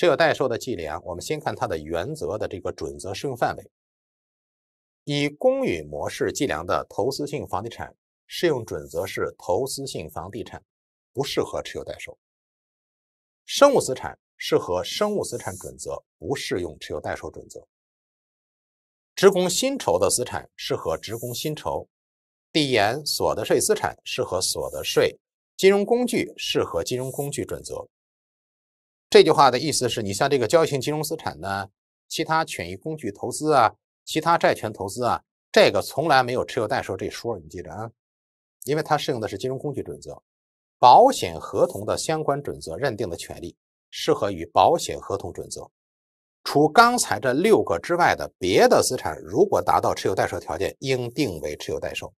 持有代售的计量，我们先看它的原则的这个准则适用范围。以公允模式计量的投资性房地产适用准则，是投资性房地产不适合持有代售。生物资产适合生物资产准则，不适用持有代售准则。职工薪酬的资产适合职工薪酬。递延所得税资产适合所得税。金融工具适合金融工具准则。这句话的意思是，你像这个交易性金融资产呢，其他权益工具投资啊，其他债权投资啊，这个从来没有持有待售这说，你记着啊，因为它适用的是金融工具准则。保险合同的相关准则认定的权利，适合于保险合同准则。除刚才这六个之外的别的资产，如果达到持有代售条件，应定为持有代售。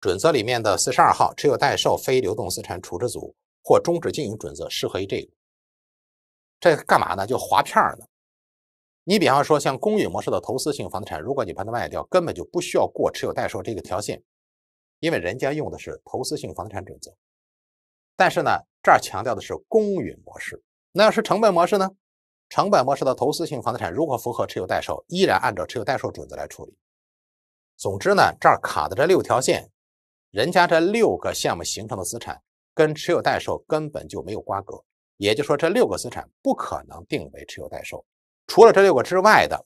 准则里面的四十二号《持有代售非流动资产处置组或终止经营准则》适合于这个。这干嘛呢？就划片儿呢。你比方说，像公允模式的投资性房地产，如果你把它卖掉，根本就不需要过持有待售这个条线，因为人家用的是投资性房地产准则。但是呢，这儿强调的是公允模式。那要是成本模式呢？成本模式的投资性房地产如果符合持有待售？依然按照持有待售准则来处理。总之呢，这儿卡的这六条线，人家这六个项目形成的资产跟持有待售根本就没有瓜葛。也就是说，这六个资产不可能定为持有待售。除了这六个之外的，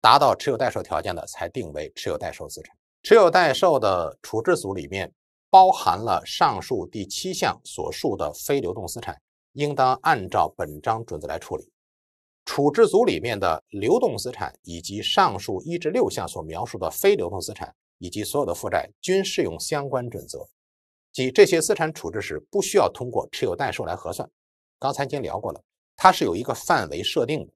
达到持有待售条件的，才定为持有待售资产。持有待售的处置组里面包含了上述第七项所述的非流动资产，应当按照本章准则来处理。处置组里面的流动资产以及上述一至六项所描述的非流动资产以及所有的负债，均适用相关准则，即这些资产处置时不需要通过持有代售来核算。刚才已经聊过了，它是有一个范围设定的。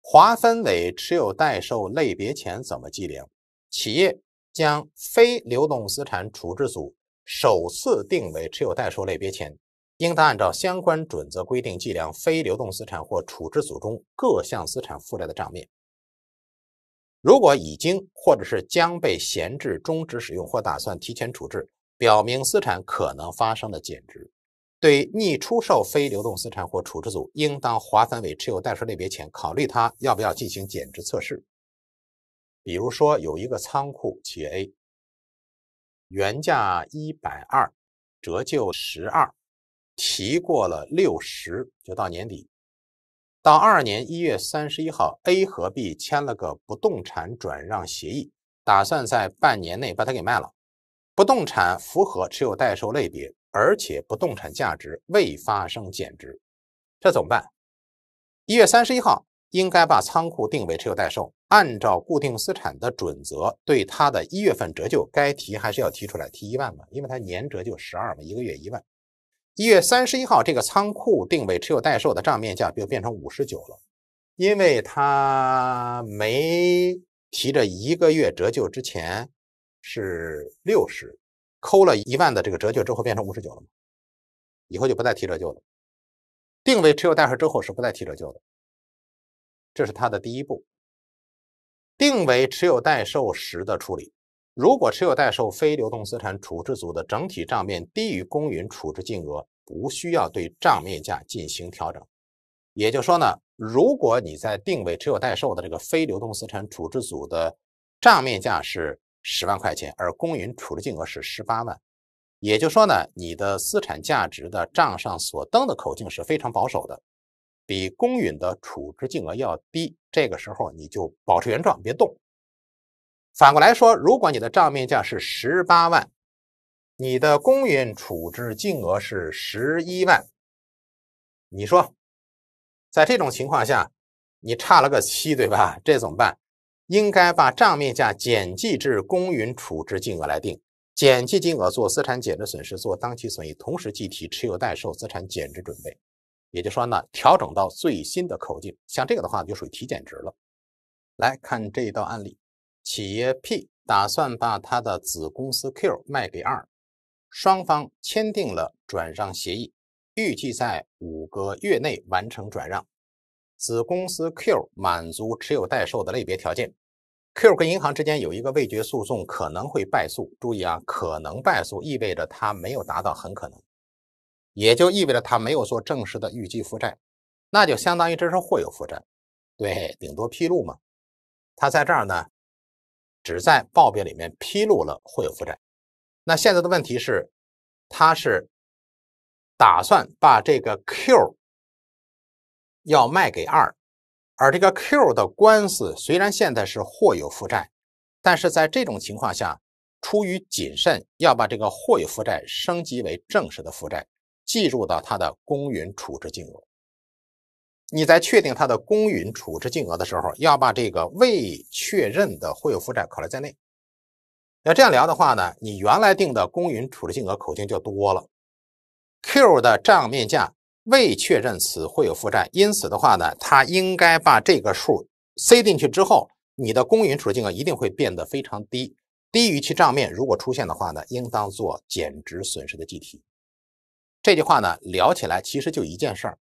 划分为持有待售类别前怎么计量？企业将非流动资产处置组首次定为持有待售类别前，应当按照相关准则规定计量非流动资产或处置组中各项资产、负债的账面。如果已经或者是将被闲置、终止使用或打算提前处置，表明资产可能发生的减值。对逆出售非流动资产或处置组，应当划分为持有待售类别前，考虑它要不要进行减值测试。比如说，有一个仓库，企业 A 原价一百二，折旧十二，提过了六十，就到年底。到二年一月三十一号，A 和 B 签了个不动产转让协议，打算在半年内把它给卖了。不动产符合持有代售类别。而且不动产价值未发生减值，这怎么办？一月三十一号应该把仓库定为持有待售，按照固定资产的准则，对它的一月份折旧该提还是要提出来，提一万嘛，因为它年折旧十二嘛，一个月一万。一月三十一号这个仓库定为持有待售的账面价就变成五十九了，因为它没提这一个月折旧，之前是六十。扣了一万的这个折旧之后变成五十九了嘛，以后就不再提折旧了。定为持有待售之后是不再提折旧的，这是它的第一步。定为持有待售时的处理，如果持有待售非流动资产处置组的整体账面低于公允处置金额，不需要对账面价进行调整。也就是说呢，如果你在定为持有待售的这个非流动资产处置组的账面价是。十万块钱，而公允处置金额是十八万，也就说呢，你的资产价值的账上所登的口径是非常保守的，比公允的处置金额要低。这个时候你就保持原状，别动。反过来说，如果你的账面价是十八万，你的公允处置金额是十一万，你说在这种情况下，你差了个七，对吧？这怎么办？应该把账面价减计至公允处置金额来定，减计金额做资产减值损失，做当期损益，同时计提持有待售资产减值准备。也就是说呢，调整到最新的口径，像这个的话就属于提减值了。来看这一道案例，企业 P 打算把他的子公司 Q 卖给二，双方签订了转让协议，预计在五个月内完成转让。子公司 Q 满足持有待售的类别条件，Q 跟银行之间有一个未决诉讼，可能会败诉。注意啊，可能败诉意味着它没有达到很可能，也就意味着它没有做正式的预计负债，那就相当于这是或有负债。对，顶多披露嘛。它在这儿呢，只在报表里面披露了或有负债。那现在的问题是，它是打算把这个 Q。要卖给二，而这个 Q 的官司虽然现在是或有负债，但是在这种情况下，出于谨慎，要把这个或有负债升级为正式的负债，计入到它的公允处置金额。你在确定它的公允处置金额的时候，要把这个未确认的或有负债考虑在内。那这样聊的话呢，你原来定的公允处置金额口径就多了，Q 的账面价。未确认此会有负债，因此的话呢，他应该把这个数塞进去之后，你的公允处置金额一定会变得非常低，低于其账面。如果出现的话呢，应当做减值损失的计提。这句话呢，聊起来其实就一件事儿，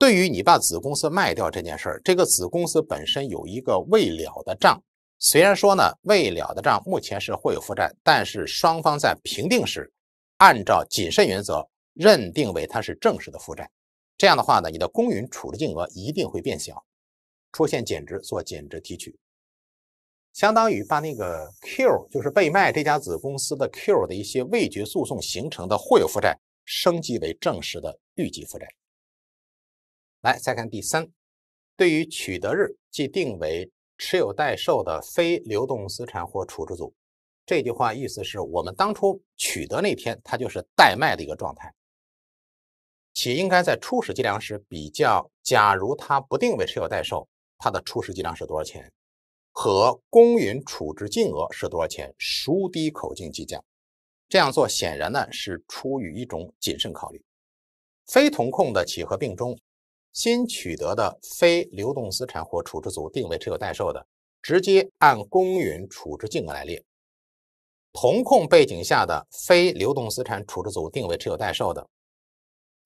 对于你把子公司卖掉这件事儿，这个子公司本身有一个未了的账，虽然说呢，未了的账目前是会有负债，但是双方在评定时，按照谨慎原则认定为它是正式的负债。这样的话呢，你的公允处置金额一定会变小，出现减值做减值提取，相当于把那个 Q，就是被卖这家子公司的 Q 的一些未决诉讼形成的或有负债，升级为正式的预计负债。来，再看第三，对于取得日既定为持有待售的非流动资产或处置组，这句话意思是我们当初取得那天，它就是待卖的一个状态。且应该在初始计量时比较，假如它不定为持有待售，它的初始计量是多少钱，和公允处置金额是多少钱，孰低口径计价？这样做显然呢是出于一种谨慎考虑。非同控的企合并中，新取得的非流动资产或处置组定为持有待售的，直接按公允处置金额来列；同控背景下的非流动资产处置组定为持有待售的。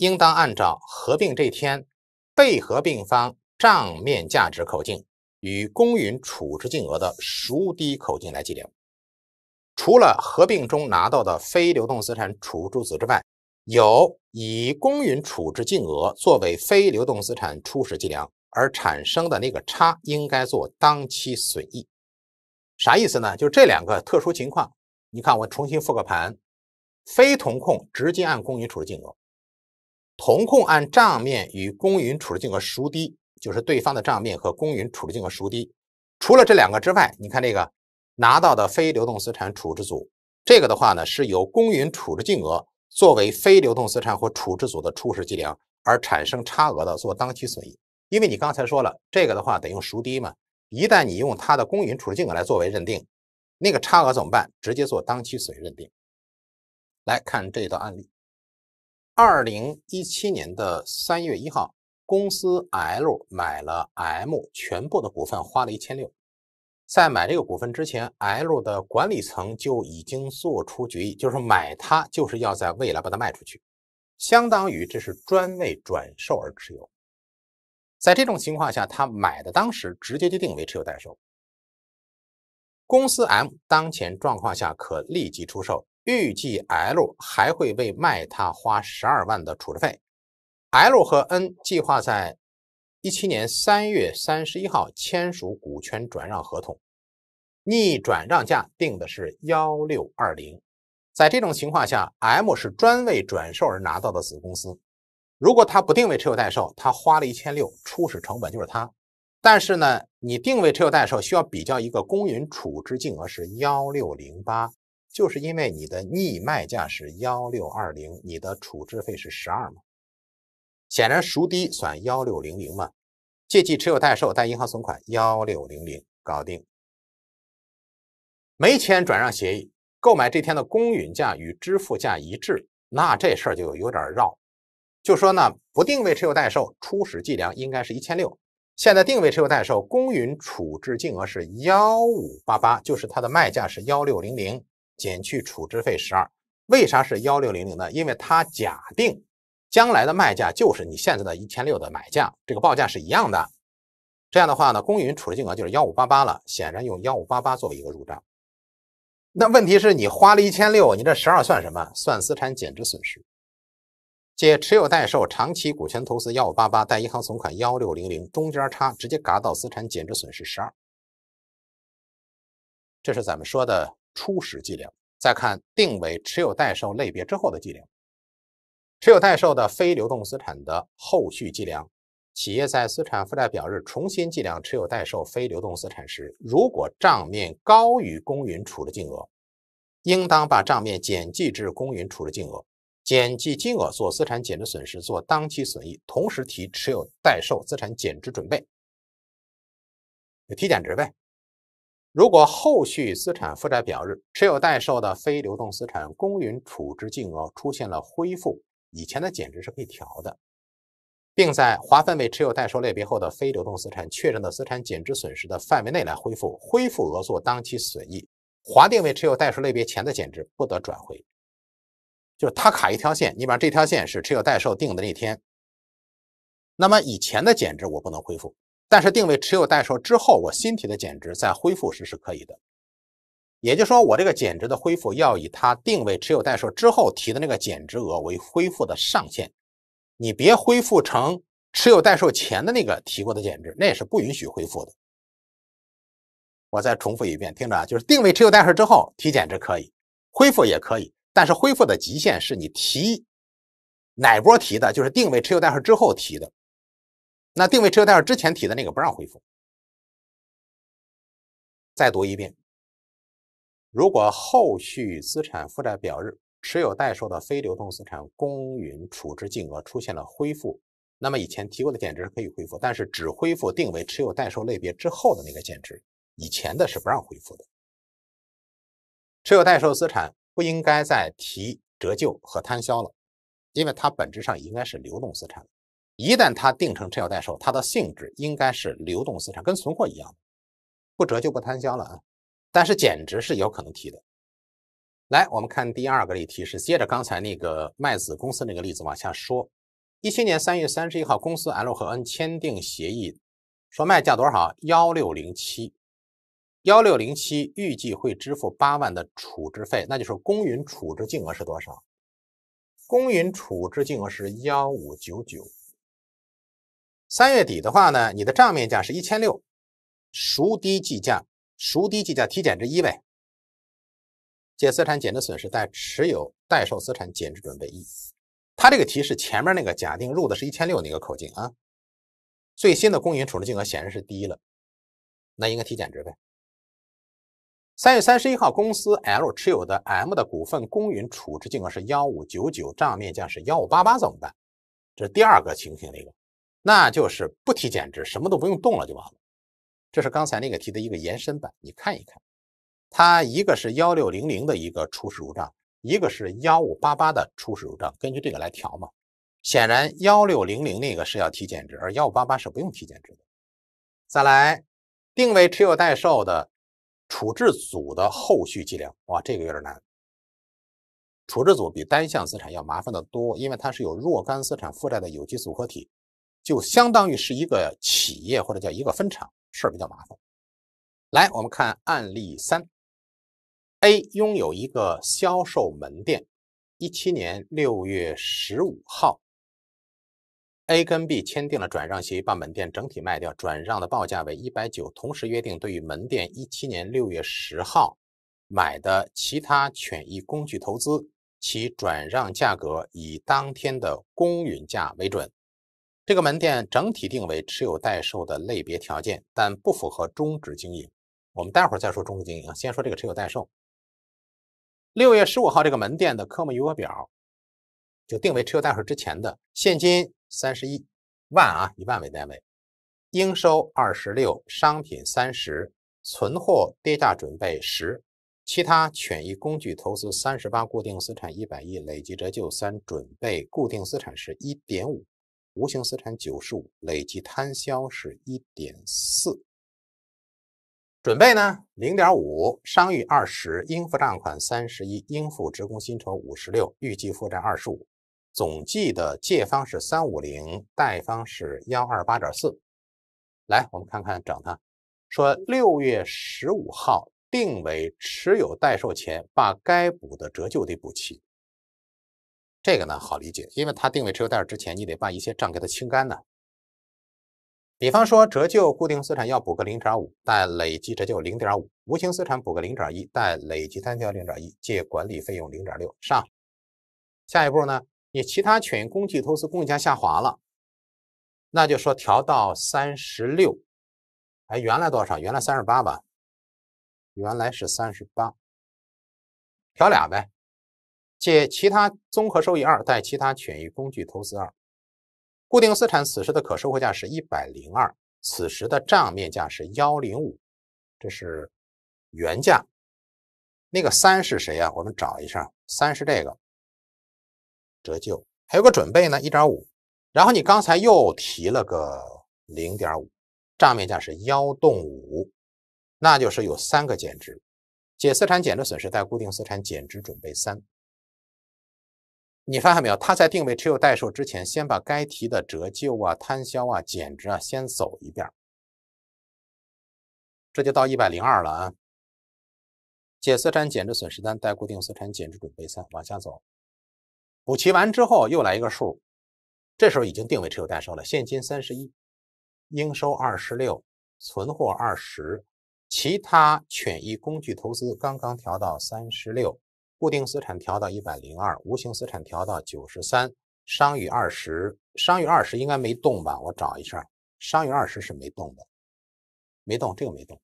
应当按照合并这天被合并方账面价值口径与公允处置净额的孰低口径来计量。除了合并中拿到的非流动资产处置资之外，有以公允处置净额作为非流动资产初始计量而产生的那个差，应该做当期损益。啥意思呢？就这两个特殊情况，你看我重新复个盘，非同控直接按公允处置净额。同控按账面与公允处置金额孰低，就是对方的账面和公允处置金额孰低。除了这两个之外，你看这个拿到的非流动资产处置组，这个的话呢，是由公允处置金额作为非流动资产或处置组的初始计量而产生差额的，做当期损益。因为你刚才说了，这个的话得用孰低嘛。一旦你用它的公允处置金额来作为认定，那个差额怎么办？直接做当期损益认定。来看这一道案例。二零一七年的三月一号，公司 L 买了 M 全部的股份，花了一千六。在买这个股份之前，L 的管理层就已经做出决议，就是买它就是要在未来把它卖出去，相当于这是专为转售而持有。在这种情况下，他买的当时直接就定为持有待售。公司 M 当前状况下可立即出售。预计 L 还会为卖他花十二万的处置费。L 和 N 计划在一七年三月三十一号签署股权转让合同，逆转让价定的是幺六二零。在这种情况下，M 是专为转售而拿到的子公司。如果他不定位持有待售，他花了一千六，初始成本就是他。但是呢，你定位持有待售，需要比较一个公允处置净额是幺六零八。就是因为你的逆卖价是幺六二零，你的处置费是十二嘛，显然孰低算幺六零零嘛，借记持有待售，贷银行存款幺六零零，搞定。没签转让协议，购买这天的公允价与支付价一致，那这事儿就有点绕。就说呢，不定位持有待售，初始计量应该是一千六，现在定位持有待售，公允处置净额是幺五八八，就是它的卖价是幺六零零。减去处置费十二，为啥是幺六零零呢？因为它假定将来的卖价就是你现在的一千六的买价，这个报价是一样的。这样的话呢，公允处置金额就是幺五八八了。显然用幺五八八作为一个入账。那问题是，你花了一千六，你这十二算什么？算资产减值损失。且持有待售长期股权投资幺五八八，贷银行存款幺六零零，中间差直接嘎到资产减值损失十二。这是咱们说的。初始计量，再看定为持有待售类别之后的计量。持有待售的非流动资产的后续计量，企业在资产负债表日重新计量持有待售非流动资产时，如果账面高于公允处置金额，应当把账面减计至公允处置金额，减计金额做资产减值损失，做当期损益，同时提持有待售资产减值准备，就提减值呗。如果后续资产负债表日持有待售的非流动资产公允处置净额出现了恢复，以前的减值是可以调的，并在划分为持有待售类别后的非流动资产确认的资产减值损失的范围内来恢复，恢复额做当期损益。划定为持有待售类别前的减值不得转回，就是它卡一条线，你比方这条线是持有待售定的那天，那么以前的减值我不能恢复。但是定位持有代售之后，我新提的减值在恢复时是可以的。也就是说，我这个减值的恢复要以它定位持有代售之后提的那个减值额为恢复的上限。你别恢复成持有代售前的那个提过的减值，那也是不允许恢复的。我再重复一遍，听着，啊，就是定位持有代售之后提减值可以，恢复也可以，但是恢复的极限是你提哪波提的，就是定位持有代售之后提的。那定位持有待售之前提的那个不让恢复，再读一遍。如果后续资产负债表日持有待售的非流动资产公允处置金额出现了恢复，那么以前提过的减值是可以恢复，但是只恢复定为持有待售类别之后的那个减值，以前的是不让恢复的。持有待售资产不应该再提折旧和摊销了，因为它本质上应该是流动资产。一旦它定成持有待售，它的性质应该是流动资产，跟存货一样，不折就不摊销了啊。但是减值是有可能提的。来，我们看第二个例题，是接着刚才那个麦子公司那个例子往下说。一七年三月三十一号，公司 L 和 N 签订协议，说卖价多少？幺六零七，幺六零七，预计会支付八万的处置费。那就是公允处置净额是多少？公允处置净额是幺五九九。三月底的话呢，你的账面价是一千六，孰低计价，孰低计价提减值一呗。借资产减值损失，贷持有待售资产减值准备一。他这个题是前面那个假定入的是一千六那个口径啊。最新的公允处置金额显然是低了，那应该提减值呗。三月三十一号，公司 L 持有的 M 的股份公允处置金额是幺五九九，账面价是幺五八八，怎么办？这是第二个情形的一个。那就是不提减值，什么都不用动了就完了。这是刚才那个题的一个延伸版，你看一看。它一个是幺六零零的一个初始入账，一个是幺五八八的初始入账，根据这个来调嘛。显然幺六零零那个是要提减值，而幺五八八是不用提减值的。再来，定位持有待售的处置组的后续计量，哇，这个有点难。处置组比单项资产要麻烦得多，因为它是有若干资产负债的有机组合体。就相当于是一个企业或者叫一个分厂，事儿比较麻烦。来，我们看案例三。A 拥有一个销售门店，一七年六月十五号，A 跟 B 签订了转让协议，把门店整体卖掉，转让的报价为一百九，同时约定对于门店一七年六月十号买的其他权益工具投资，其转让价格以当天的公允价为准。这个门店整体定为持有待售的类别条件，但不符合终止经营。我们待会儿再说终止经营，先说这个持有待售。六月十五号，这个门店的科目余额表就定为持有待售之前的现金三十一万啊，以万为单位，应收二十六，商品三十，存货跌价准备十，其他权益工具投资三十八，固定资产一百亿，累计折旧三，准备固定资产是一点五。无形资产九十五，累计摊销是一点四，准备呢零点五，商誉二十，应付账款三十一，应付职工薪酬五十六，预计负债二十五，总计的借方是三五零，贷方是幺二八点四。来，我们看看整它，说六月十五号定为持有待售前，把该补的折旧得补齐。这个呢好理解，因为它定位持有待之前，你得把一些账给它清干呢。比方说折旧固定资产要补个零点五，带累计折旧零点五；无形资产补个零点一，带累计摊销零点一；借管理费用零点六，下一步呢，你其他权益工具投资公允价下滑了，那就说调到三十六。哎，原来多少？原来三十八吧？原来是三十八，调俩呗。借其他综合收益二，贷其他权益工具投资二。固定资产此时的可收回价是一百零二，此时的账面价是幺零五，这是原价。那个三是谁啊？我们找一下，三是这个折旧，还有个准备呢，一点五。然后你刚才又提了个零点五，账面价是幺动五，那就是有三个减值，解资产减值损失，贷固定资产减值准备三。你发现没有？他在定位持有待售之前，先把该题的折旧啊、摊销啊、减值啊先走一遍，这就到一百零二了啊。解资产减值损失”单，带固定资产减值准备”三，往下走。补齐完之后，又来一个数，这时候已经定位持有待售了：现金三十一，应收二十六，存货二十，其他权益工具投资刚刚调到三十六。固定资产调到一百零二，无形资产调到九十三，商誉二十，商誉二十应该没动吧？我找一下，商誉二十是没动的，没动，这个没动。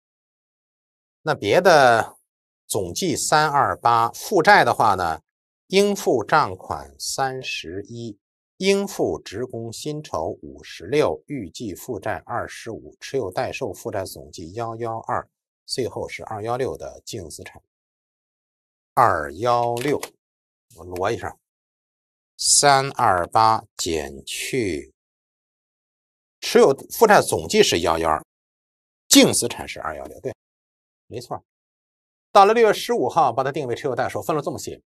那别的总计三二八，负债的话呢，应付账款三十一，应付职工薪酬五十六，预计负债二十五，持有待售负债总计幺幺二，最后是二幺六的净资产。二幺六，我挪一下，三二八减去持有负债总计是幺幺二，净资产是二幺六，对，没错。到了六月十五号，把它定为持有待售，分了这么些，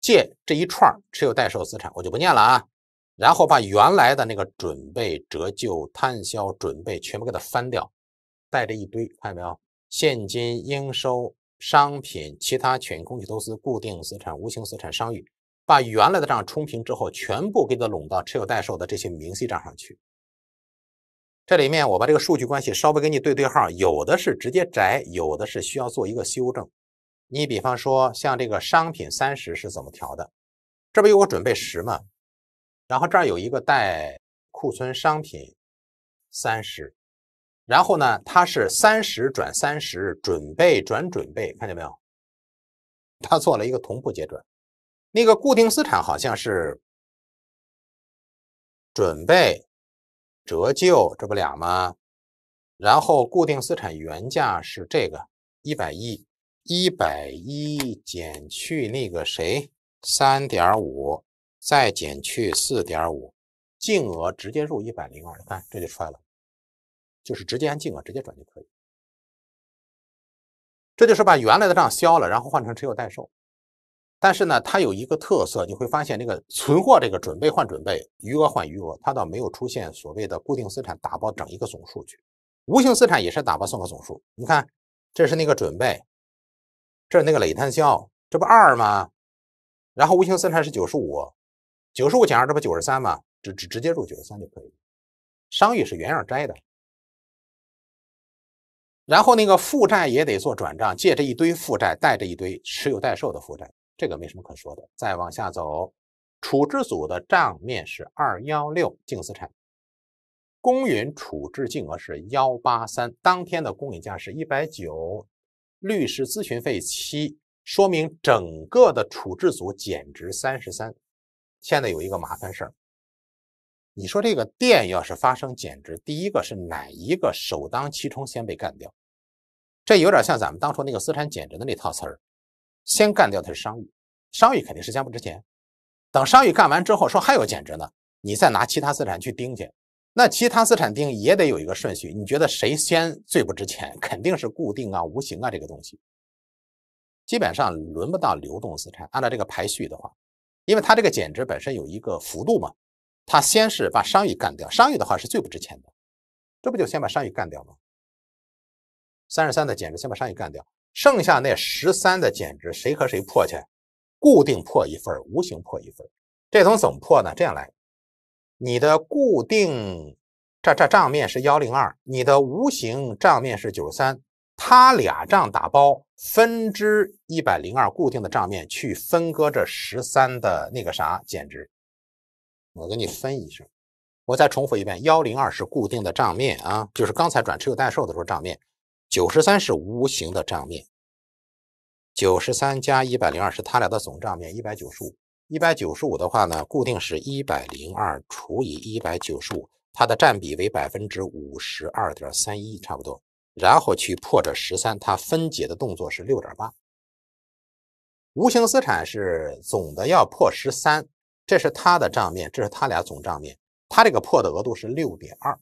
借这一串持有待售资产我就不念了啊，然后把原来的那个准备折旧摊销准备全部给它翻掉，带着一堆，看见没有？现金、应收。商品、其他权益工具投资、固定资产、无形资产、商誉，把原来的账冲平之后，全部给它拢到持有待售的这些明细账上去。这里面我把这个数据关系稍微给你对对号，有的是直接摘，有的是需要做一个修正。你比方说像这个商品三十是怎么调的？这不有个准备十吗？然后这儿有一个带库存商品三十。然后呢，它是三十转三十，准备转准备，看见没有？它做了一个同步结转。那个固定资产好像是准备折旧，这不俩吗？然后固定资产原价是这个一百一，一百一减去那个谁三点五，再减去四点五，净额直接入一百零二，看这就出来了。就是直接按金额直接转就可以。这就是把原来的账消了，然后换成持有代售。但是呢，它有一个特色，你会发现这个存货这个准备换准备，余额换余额，它倒没有出现所谓的固定资产打包整一个总数去，无形资产也是打包算个总数。你看，这是那个准备，这那个累摊销，这不二吗？然后无形资产是九十五，九十五减二，这不九十三吗？直直直接入九十三就可以。了。商誉是原样摘的。然后那个负债也得做转账，借着一堆负债，带着一堆持有待售的负债，这个没什么可说的。再往下走，处置组的账面是二幺六净资产，公允处置金额是幺八三，当天的公允价是一百九，律师咨询费七，说明整个的处置组减值三十三。现在有一个麻烦事儿。你说这个电要是发生减值，第一个是哪一个首当其冲先被干掉？这有点像咱们当初那个资产减值的那套词儿，先干掉的是商誉，商誉肯定是先不值钱。等商誉干完之后，说还有减值呢，你再拿其他资产去盯去。那其他资产盯也得有一个顺序，你觉得谁先最不值钱？肯定是固定啊、无形啊这个东西，基本上轮不到流动资产。按照这个排序的话，因为它这个减值本身有一个幅度嘛。他先是把商誉干掉，商誉的话是最不值钱的，这不就先把商誉干掉吗？三十三的减值先把商誉干掉，剩下那十三的减值谁和谁破去？固定破一份，无形破一份。这从怎么破呢？这样来，你的固定这这账面是幺零二，你的无形账面是九十三，他俩账打包分之一百零二固定的账面去分割这十三的那个啥减值。我给你分一下，我再重复一遍：幺零二是固定的账面啊，就是刚才转持有待售的时候账面；九十三是无形的账面，九十三加一百零二是它俩的总账面一百九十五。一百九十五的话呢，固定是一百零二除以一百九十五，它的占比为百分之五十二点三一，差不多。然后去破这十三，它分解的动作是六点八。无形资产是总的要破十三。这是他的账面，这是他俩总账面，他这个破的额度是六点二。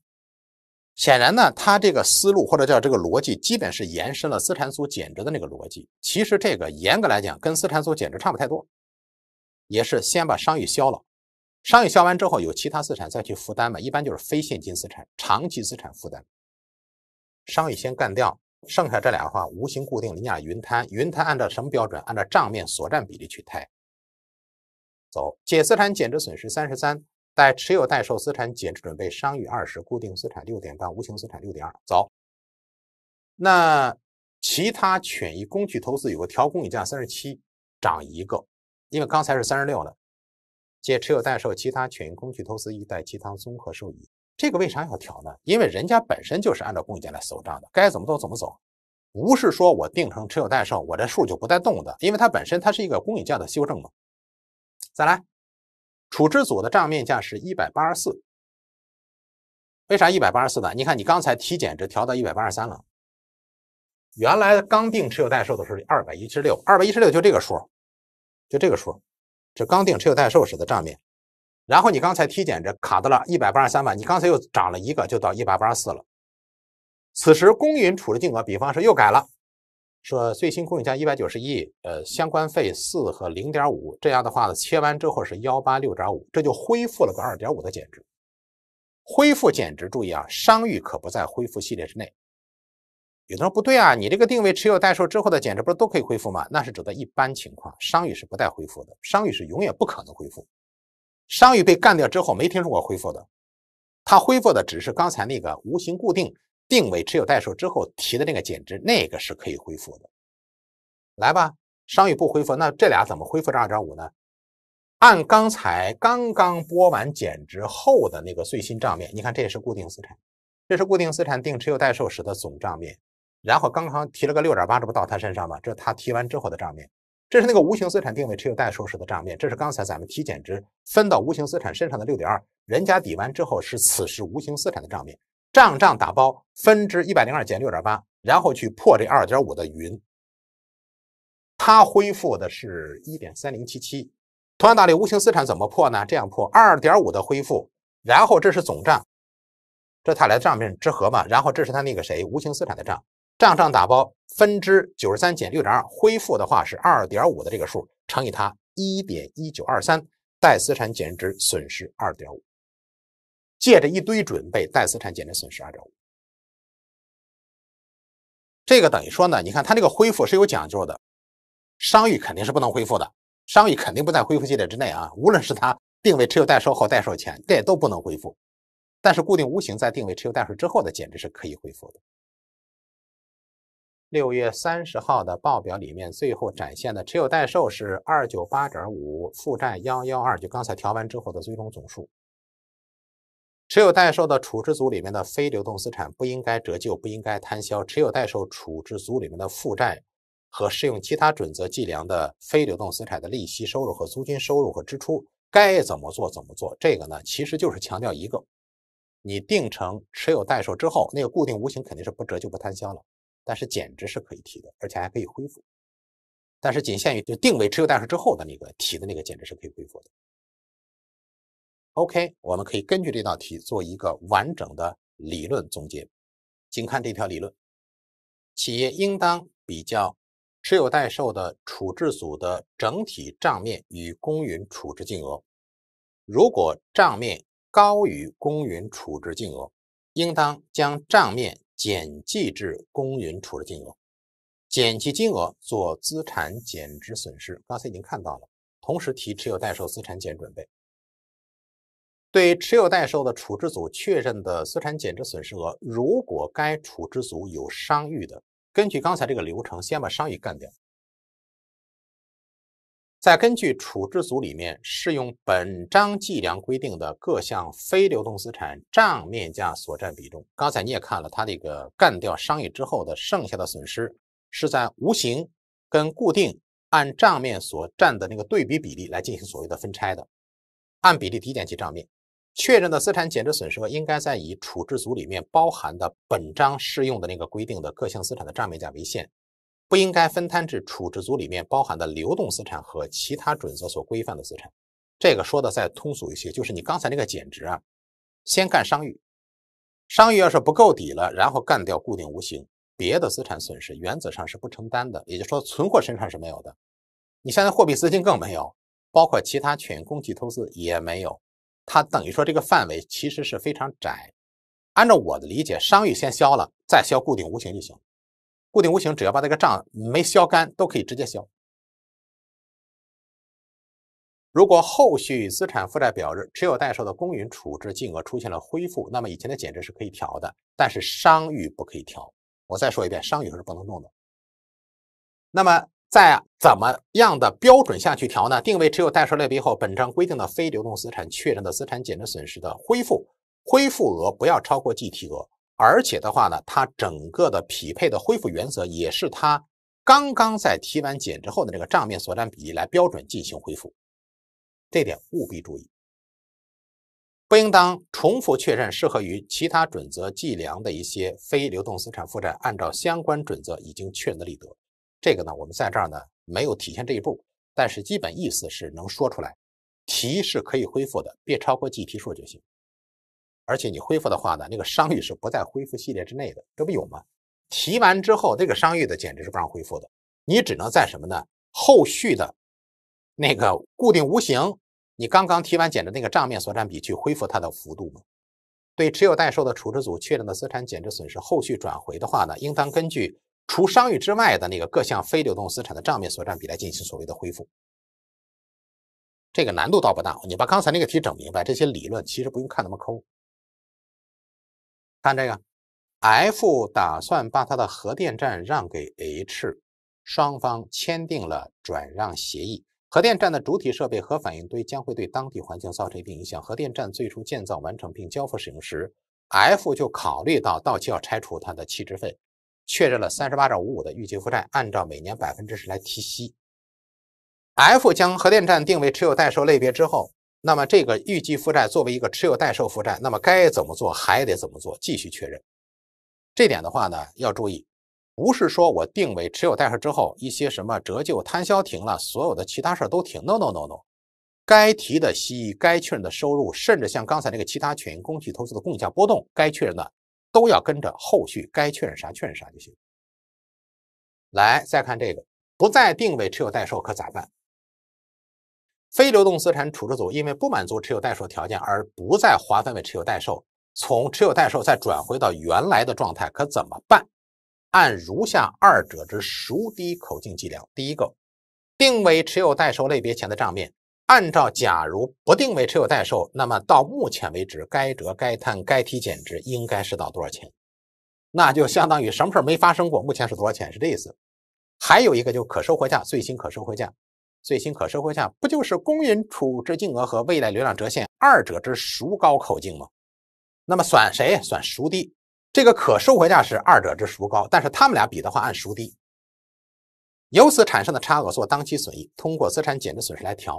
显然呢，他这个思路或者叫这个逻辑，基本是延伸了资产组减值的那个逻辑。其实这个严格来讲，跟资产组减值差不太多，也是先把商誉消了，商誉消完之后，有其他资产再去负担嘛，一般就是非现金资产、长期资产负担。商誉先干掉，剩下这俩的话，无形固定，人家云摊，云摊按照什么标准？按照账面所占比例去摊。走，解资产减值损失三十三，待持有待售资产减值准备商誉二十，固定资产六点八，无形资产六点二。走，那其他权益工具投资有个调公允价三十七，涨一个，因为刚才是三十六的，借持有待售其他权益工具投资，一贷其他综合收益。这个为啥要调呢？因为人家本身就是按照公允价来走账的，该怎么走怎么走，不是说我定成持有待售，我这数就不再动的，因为它本身它是一个公允价的修正嘛。再来，处置组的账面价是一百八十四，为啥一百八十四呢？你看你刚才体检值调到一百八十三了，原来刚定持有待售的候二百一十六，二百一十六就这个数，就这个数，这刚定持有待售时的账面，然后你刚才体检值卡到了一百八十三万，你刚才又涨了一个，就到一百八十四了，此时公允处置金额比方说又改了。说最新公允价一百九十亿，呃，相关费四和零点五，这样的话呢，切完之后是幺八六点五，这就恢复了个二点五的减值，恢复减值。注意啊，商誉可不在恢复系列之内。有的说不对啊，你这个定位持有待售之后的减值不是都可以恢复吗？那是指的一般情况，商誉是不带恢复的，商誉是永远不可能恢复。商誉被干掉之后，没听说过恢复的，它恢复的只是刚才那个无形固定。定为持有待售之后提的那个减值，那个是可以恢复的。来吧，商誉不恢复，那这俩怎么恢复这二点五呢？按刚才刚刚拨完减值后的那个最新账面，你看这也是固定资产，这是固定资产定持有待售时的总账面，然后刚刚提了个六点八，这不到他身上吗？这是他提完之后的账面，这是那个无形资产定位持有待售时的账面，这是刚才咱们提减值分到无形资产身上的六点二，人家抵完之后是此时无形资产的账面。账账打包分之一百零二减六点八，然后去破这二点五的云，它恢复的是一点三零七七。同样道理，无形资产怎么破呢？这样破，二点五的恢复，然后这是总账，这它俩账面之和嘛，然后这是它那个谁无形资产的账，账账打包分之九十三减六点二，恢复的话是二点五的这个数乘以它一点一九二三，待资产减值损失二点五。借着一堆准备待资产减值损失二点五，这个等于说呢，你看它这个恢复是有讲究的，商誉肯定是不能恢复的，商誉肯定不在恢复系列之内啊。无论是它定位持有待售后待售前，这都不能恢复。但是固定无形在定位持有待售之后的减值是可以恢复的。六月三十号的报表里面最后展现的持有待售是二九八点五，负债幺幺二，就刚才调完之后的最终总数。持有待售的处置组里面的非流动资产不应该折旧，不应该摊销。持有待售处置组里面的负债和适用其他准则计量的非流动资产的利息收入和租金收入和支出，该怎么做怎么做？这个呢，其实就是强调一个，你定成持有待售之后，那个固定无形肯定是不折旧、不摊销了，但是减值是可以提的，而且还可以恢复，但是仅限于就定为持有待售之后的那个提的那个减值是可以恢复的。OK，我们可以根据这道题做一个完整的理论总结。仅看这条理论，企业应当比较持有待售的处置组的整体账面与公允处置金额。如果账面高于公允处置金额，应当将账面减计至公允处置金额，减其金额做资产减值损失。刚才已经看到了，同时提持有待售资产减准备。对持有待售的处置组确认的资产减值损失额，如果该处置组有商誉的，根据刚才这个流程，先把商誉干掉，再根据处置组里面适用本章计量规定的各项非流动资产账面价所占比重。刚才你也看了，它这个干掉商誉之后的剩下的损失，是在无形跟固定按账面所占的那个对比比例来进行所谓的分拆的，按比例抵减其账面。确认的资产减值损失应该在以处置组里面包含的本章适用的那个规定的各项资产的账面价为限，不应该分摊至处置组里面包含的流动资产和其他准则所规范的资产。这个说的再通俗一些，就是你刚才那个减值啊，先干商誉，商誉要是不够抵了，然后干掉固定无形，别的资产损失原则上是不承担的。也就是说，存货身上是没有的，你现在货币资金更没有，包括其他权益工具投资也没有。它等于说这个范围其实是非常窄。按照我的理解，商誉先消了，再消固定无形就行。固定无形只要把这个账没消干，都可以直接消。如果后续资产负债表日持有待售的公允处置金额出现了恢复，那么以前的减值是可以调的，但是商誉不可以调。我再说一遍，商誉是不能动的。那么。在怎么样的标准下去调呢？定位持有代收类别后，本章规定的非流动资产确认的资产减值损失的恢复，恢复额不要超过计提额，而且的话呢，它整个的匹配的恢复原则也是它刚刚在提完减值后的这个账面所占比例来标准进行恢复，这点务必注意，不应当重复确认适合于其他准则计量的一些非流动资产负债，按照相关准则已经确认的利得。这个呢，我们在这儿呢没有体现这一步，但是基本意思是能说出来，提是可以恢复的，别超过计提数就行。而且你恢复的话呢，那个商誉是不在恢复系列之内的，这不有吗？提完之后，这个商誉的减值是不让恢复的，你只能在什么呢？后续的，那个固定无形，你刚刚提完减的那个账面所占比去恢复它的幅度吗？对持有待售的处置组确认的资产减值损失后续转回的话呢，应当根据。除商誉之外的那个各项非流动资产的账面所占比来进行所谓的恢复，这个难度倒不大。你把刚才那个题整明白，这些理论其实不用看那么抠。看这个，F 打算把他的核电站让给 H，双方签订了转让协议。核电站的主体设备核反应堆将会对当地环境造成一定影响。核电站最初建造完成并交付使用时，F 就考虑到到期要拆除它的弃置费。确认了三十八点五五的预计负债，按照每年百分之十来提息。F 将核电站定为持有待售类别之后，那么这个预计负债作为一个持有待售负债，那么该怎么做还得怎么做，继续确认。这点的话呢，要注意，不是说我定为持有待售之后，一些什么折旧摊销停了，所有的其他事都停。No no no no，该提的息，该确认的收入，甚至像刚才那个其他权益工具投资的供价波动，该确认的。都要跟着后续该确认啥确认啥就行。来，再看这个，不再定位持有待售可咋办？非流动资产处置组因为不满足持有待售条件而不再划分为持有待售，从持有待售再转回到原来的状态可怎么办？按如下二者之孰低口径计量。第一个，定位持有代售类别前的账面。按照假如不定位持有待售，那么到目前为止该折该摊该提减值应该是到多少钱？那就相当于什么事没发生过，目前是多少钱是这意思。还有一个就可收回价，最新可收回价，最新可收回价不就是公允处置金额和未来流量折现二者之孰高口径吗？那么算谁算孰低？这个可收回价是二者之孰高，但是他们俩比的话按孰低。由此产生的差额做当期损益，通过资产减值损失来调。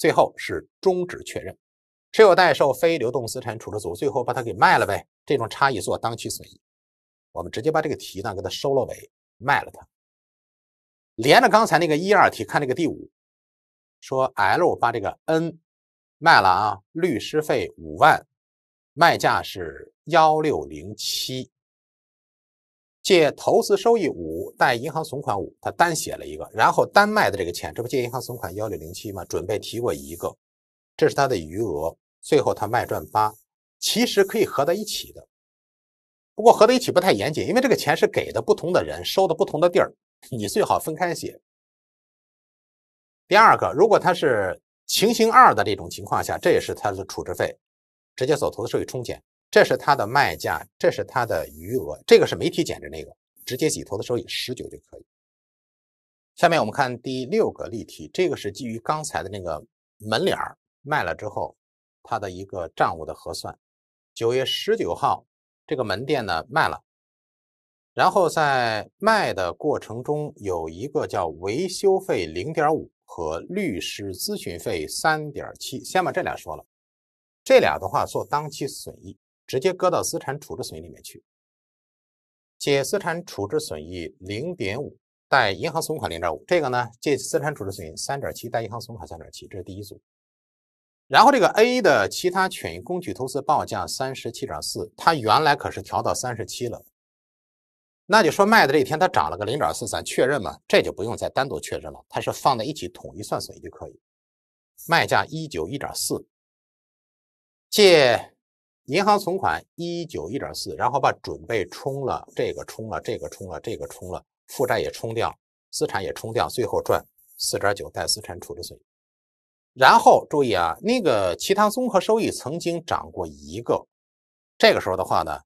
最后是终止确认，持有待售非流动资产处置组，最后把它给卖了呗？这种差异做当期损益。我们直接把这个题呢给它收了尾，卖了它。连着刚才那个一二题，看这个第五，说 L 把这个 N 卖了啊，律师费五万，卖价是幺六零七。借投资收益五，贷银行存款五，他单写了一个，然后单卖的这个钱，这不借银行存款幺六零七吗？准备提过一个，这是他的余额。最后他卖赚八，其实可以合在一起的，不过合在一起不太严谨，因为这个钱是给的不同的人，收的不同的地儿，你最好分开写。第二个，如果他是情形二的这种情况下，这也是他的处置费，直接走投资收益冲减。这是它的卖价，这是它的余额，这个是没提减值那个，直接洗头的收益十九就可以。下面我们看第六个例题，这个是基于刚才的那个门脸儿卖了之后，它的一个账务的核算。九月十九号，这个门店呢卖了，然后在卖的过程中有一个叫维修费零点五和律师咨询费三点七，先把这俩说了，这俩的话做当期损益。直接搁到资产处置损益里面去，借资产处置损益零点五，贷银行存款零点五。这个呢，借资产处置损益三点七，贷银行存款三点七，这是第一组。然后这个 A 的其他权益工具投资报价三十七点四，它原来可是调到三十七了，那就说卖的这一天它涨了个零点四，咱确认嘛，这就不用再单独确认了，它是放在一起统一算损益就可以。卖价一九一点四，借。银行存款一九一点四，然后把准备冲了这个，冲了这个，冲了这个，冲了负债也冲掉，资产也冲掉，最后赚四点九贷资产处置损益。然后注意啊，那个其他综合收益曾经涨过一个，这个时候的话呢，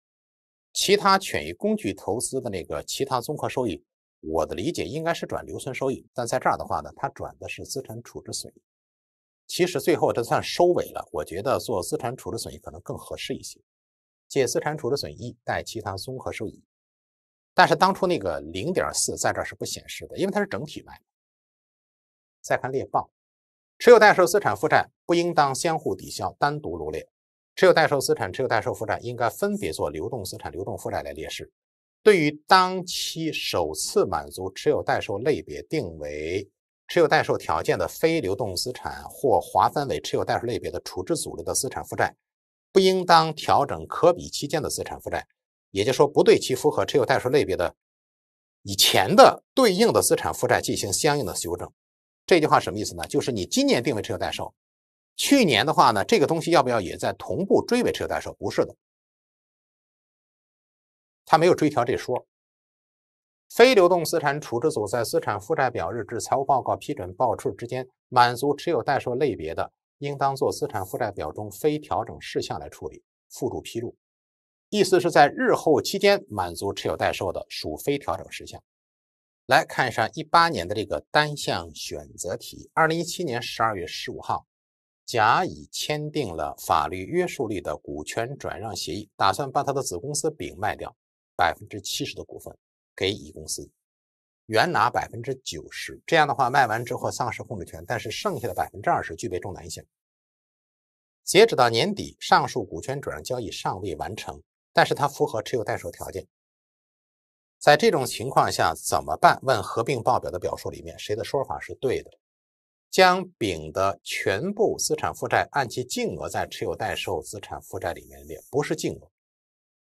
其他权益工具投资的那个其他综合收益，我的理解应该是转留存收益，但在这儿的话呢，它转的是资产处置损益。其实最后这算收尾了，我觉得做资产处置损益可能更合适一些，借资产处置损益，贷其他综合收益。但是当初那个零点四在这是不显示的，因为它是整体卖。再看列报，持有待售资产负债不应当相互抵消，单独罗列。持有待售资产、持有待售负债应该分别做流动资产、流动负债来列示。对于当期首次满足持有待售类别，定为。持有待售条件的非流动资产或划分为持有待售类别的处置组织的资产负债，不应当调整可比期间的资产负债，也就是说，不对其符合持有待售类别的以前的对应的资产负债进行相应的修正。这句话什么意思呢？就是你今年定为持有待售，去年的话呢，这个东西要不要也在同步追尾持有待售？不是的，它没有追调这说。非流动资产处置组在资产负债表日至财务报告批准报出之间满足持有待售类别的，应当做资产负债表中非调整事项来处理，附注披露。意思是在日后期间满足持有待售的属非调整事项。来看一下一八年的这个单项选择题。二零一七年十二月十五号，甲乙签订了法律约束力的股权转让协议，打算把他的子公司丙卖掉百分之七十的股份。给乙公司原拿百分之九十，这样的话卖完之后丧失控制权，但是剩下的百分之二十具备重难点性。截止到年底，上述股权转让交易尚未完成，但是它符合持有待售条件。在这种情况下怎么办？问合并报表的表述里面谁的说法是对的？将丙的全部资产负债按其净额在持有待售资产负债里面列，不是净额。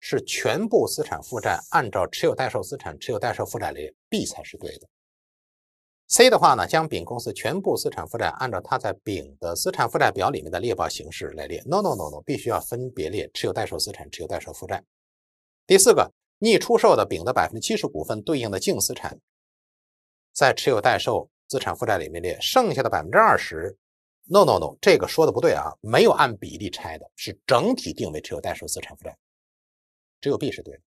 是全部资产负债按照持有待售资产、持有待售负债来列，B 才是对的。C 的话呢，将丙公司全部资产负债按照它在丙的资产负债表里面的列报形式来列，No No No No，必须要分别列持有待售资产、持有待售负债。第四个，逆出售的丙的百分之七十股份对应的净资产，在持有待售资产负债里面列，剩下的百分之二十，No No No，这个说的不对啊，没有按比例拆的，是整体定为持有待售资产负债。只有 B 是对的。